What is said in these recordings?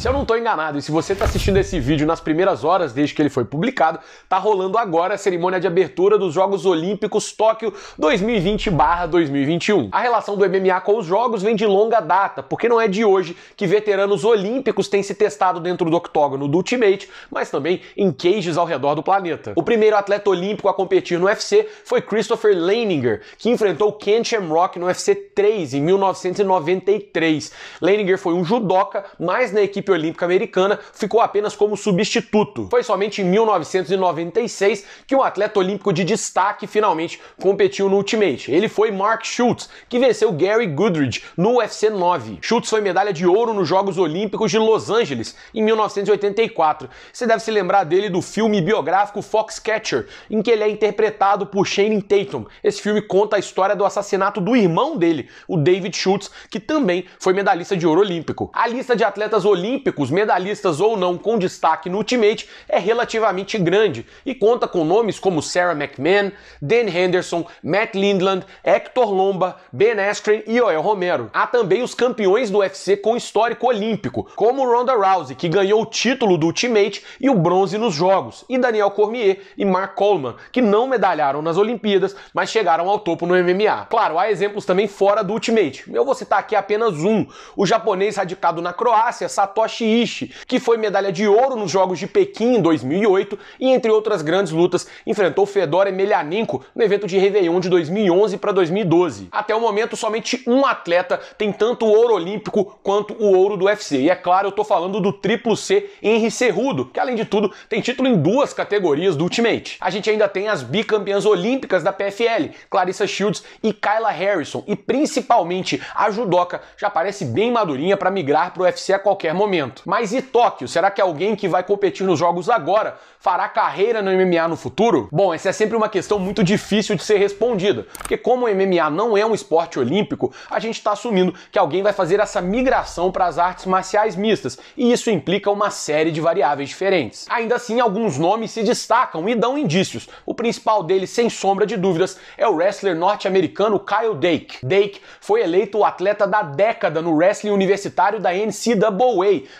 Se eu não estou enganado e se você está assistindo esse vídeo nas primeiras horas desde que ele foi publicado, tá rolando agora a cerimônia de abertura dos Jogos Olímpicos Tóquio 2020/2021. A relação do MMA com os jogos vem de longa data, porque não é de hoje que veteranos olímpicos têm se testado dentro do octógono do Ultimate, mas também em cages ao redor do planeta. O primeiro atleta olímpico a competir no UFC foi Christopher Leininger, que enfrentou Ken Shamrock no UFC 3 em 1993. Leininger foi um judoca, mas na equipe equipe olímpica americana, ficou apenas como substituto. Foi somente em 1996 que um atleta olímpico de destaque finalmente competiu no Ultimate. Ele foi Mark Schultz, que venceu Gary Goodridge no UFC 9. Schultz foi medalha de ouro nos Jogos Olímpicos de Los Angeles em 1984. Você deve se lembrar dele do filme biográfico Foxcatcher, em que ele é interpretado por Shane Tatum. Esse filme conta a história do assassinato do irmão dele, o David Schultz, que também foi medalhista de ouro olímpico. A lista de atletas olímpicos olímpicos, medalhistas ou não com destaque no Ultimate, é relativamente grande e conta com nomes como Sarah McMahon, Dan Henderson, Matt Lindland, Hector Lomba, Ben Askren e Yoel Romero. Há também os campeões do UFC com histórico olímpico, como Ronda Rousey, que ganhou o título do Ultimate e o bronze nos Jogos, e Daniel Cormier e Mark Coleman, que não medalharam nas Olimpíadas, mas chegaram ao topo no MMA. Claro, há exemplos também fora do Ultimate. Eu vou citar aqui apenas um, o japonês radicado na Croácia, Satoshi Ishii, que foi medalha de ouro nos Jogos de Pequim em 2008 e, entre outras grandes lutas, enfrentou Fedor Emelianenko no evento de Réveillon de 2011 para 2012. Até o momento, somente um atleta tem tanto o ouro olímpico quanto o ouro do UFC. E é claro, eu tô falando do triplo C Henry Cerrudo, que além de tudo tem título em duas categorias do Ultimate. A gente ainda tem as bicampeãs olímpicas da PFL, Clarissa Shields e Kyla Harrison, e principalmente a judoca já parece bem madurinha para migrar para o UFC a qualquer momento momento. Mas e Tóquio? Será que alguém que vai competir nos jogos agora fará carreira no MMA no futuro? Bom, essa é sempre uma questão muito difícil de ser respondida, porque como o MMA não é um esporte olímpico, a gente está assumindo que alguém vai fazer essa migração para as artes marciais mistas, e isso implica uma série de variáveis diferentes. Ainda assim, alguns nomes se destacam e dão indícios. O principal deles, sem sombra de dúvidas, é o wrestler norte-americano Kyle Dake. Dake foi eleito o atleta da década no wrestling universitário da NCAA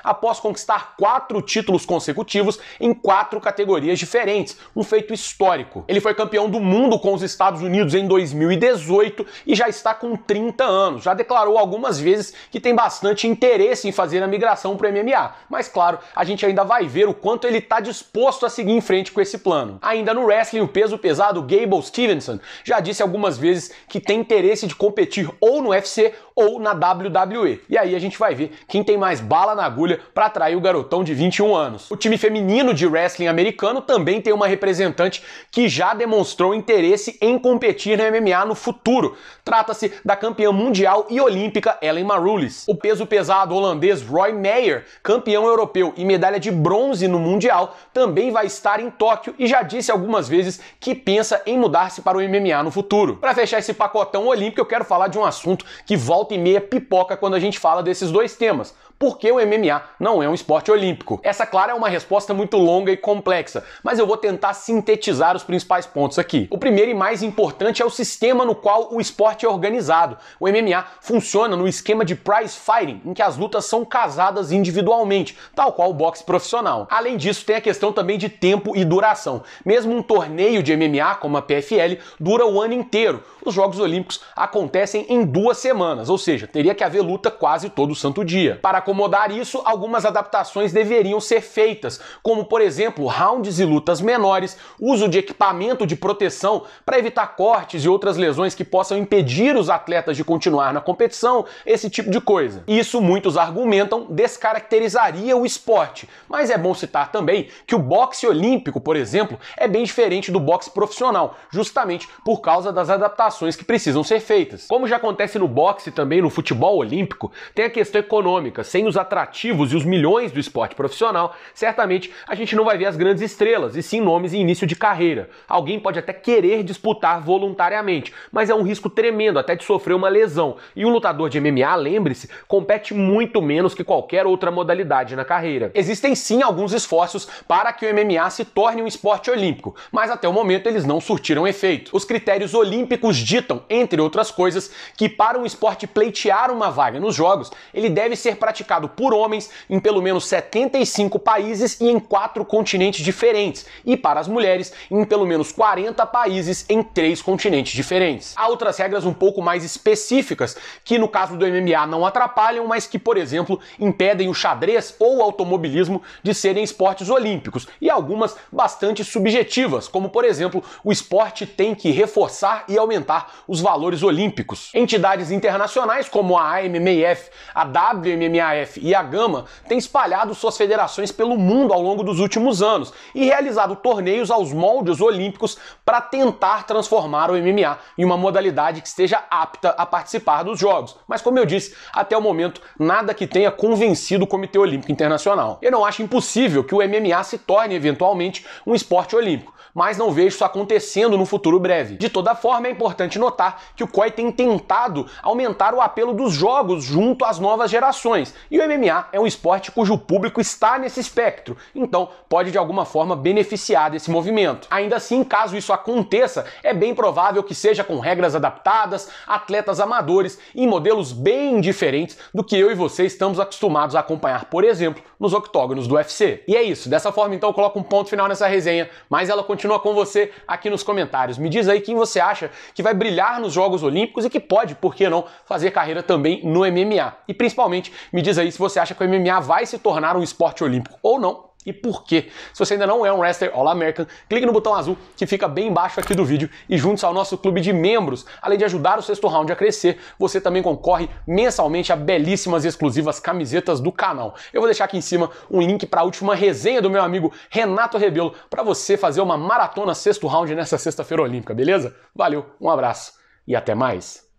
após conquistar quatro títulos consecutivos em quatro categorias diferentes, um feito histórico. Ele foi campeão do mundo com os Estados Unidos em 2018 e já está com 30 anos. Já declarou algumas vezes que tem bastante interesse em fazer a migração para o MMA, mas claro, a gente ainda vai ver o quanto ele está disposto a seguir em frente com esse plano. Ainda no wrestling, o peso pesado Gable Stevenson já disse algumas vezes que tem interesse de competir ou no UFC ou na WWE. E aí a gente vai ver quem tem mais bala na agulha agulha para atrair o garotão de 21 anos. O time feminino de wrestling americano também tem uma representante que já demonstrou interesse em competir na MMA no futuro. Trata-se da campeã mundial e olímpica Ellen Marulis. O peso pesado holandês Roy Meyer, campeão europeu e medalha de bronze no mundial, também vai estar em Tóquio e já disse algumas vezes que pensa em mudar-se para o MMA no futuro. Para fechar esse pacotão olímpico, eu quero falar de um assunto que volta e meia pipoca quando a gente fala desses dois temas. Por que o MMA MMA não é um esporte olímpico. Essa, claro, é uma resposta muito longa e complexa, mas eu vou tentar sintetizar os principais pontos aqui. O primeiro e mais importante é o sistema no qual o esporte é organizado. O MMA funciona no esquema de prize fighting, em que as lutas são casadas individualmente, tal qual o boxe profissional. Além disso, tem a questão também de tempo e duração. Mesmo um torneio de MMA, como a PFL, dura o ano inteiro, os Jogos Olímpicos acontecem em duas semanas, ou seja, teria que haver luta quase todo santo dia. Para acomodar isso, algumas adaptações deveriam ser feitas, como por exemplo rounds e lutas menores, uso de equipamento de proteção para evitar cortes e outras lesões que possam impedir os atletas de continuar na competição, esse tipo de coisa. Isso muitos argumentam descaracterizaria o esporte, mas é bom citar também que o boxe olímpico, por exemplo, é bem diferente do boxe profissional, justamente por causa das adaptações que precisam ser feitas. Como já acontece no boxe e também no futebol olímpico, tem a questão econômica. Sem os atrativos e os milhões do esporte profissional, certamente a gente não vai ver as grandes estrelas, e sim nomes em início de carreira. Alguém pode até querer disputar voluntariamente, mas é um risco tremendo até de sofrer uma lesão. E um lutador de MMA, lembre-se, compete muito menos que qualquer outra modalidade na carreira. Existem sim alguns esforços para que o MMA se torne um esporte olímpico, mas até o momento eles não surtiram efeito. Os critérios olímpicos ditam, entre outras coisas, que para um esporte pleitear uma vaga nos jogos, ele deve ser praticado por homens em pelo menos 75 países e em quatro continentes diferentes, e para as mulheres em pelo menos 40 países em três continentes diferentes. Há outras regras um pouco mais específicas que no caso do MMA não atrapalham, mas que, por exemplo, impedem o xadrez ou o automobilismo de serem esportes olímpicos, e algumas bastante subjetivas, como por exemplo, o esporte tem que reforçar e aumentar os valores olímpicos. Entidades internacionais como a AMMF, a WMMAF e a GAMA têm espalhado suas federações pelo mundo ao longo dos últimos anos e realizado torneios aos moldes olímpicos para tentar transformar o MMA em uma modalidade que esteja apta a participar dos jogos. Mas como eu disse, até o momento nada que tenha convencido o Comitê Olímpico Internacional. Eu não acho impossível que o MMA se torne eventualmente um esporte olímpico, mas não vejo isso acontecendo no futuro breve. De toda forma, é importante notar que o COI tem tentado aumentar o apelo dos jogos junto às novas gerações, e o MMA é um esporte cujo público está nesse espectro, então pode de alguma forma beneficiar desse movimento. Ainda assim, caso isso aconteça, é bem provável que seja com regras adaptadas, atletas amadores e modelos bem diferentes do que eu e você estamos acostumados a acompanhar, por exemplo, nos octógonos do UFC. E é isso, dessa forma então eu coloco um ponto final nessa resenha, mas ela continua continua com você aqui nos comentários. Me diz aí quem você acha que vai brilhar nos Jogos Olímpicos e que pode, por que não, fazer carreira também no MMA. E principalmente, me diz aí se você acha que o MMA vai se tornar um esporte olímpico ou não e por quê. Se você ainda não é um wrestler All-American, clique no botão azul que fica bem embaixo aqui do vídeo e junte-se ao nosso clube de membros. Além de ajudar o sexto round a crescer, você também concorre mensalmente a belíssimas e exclusivas camisetas do canal. Eu vou deixar aqui em cima um link para a última resenha do meu amigo Renato Rebelo para você fazer uma maratona sexto round nessa sexta-feira olímpica, beleza? Valeu, um abraço e até mais.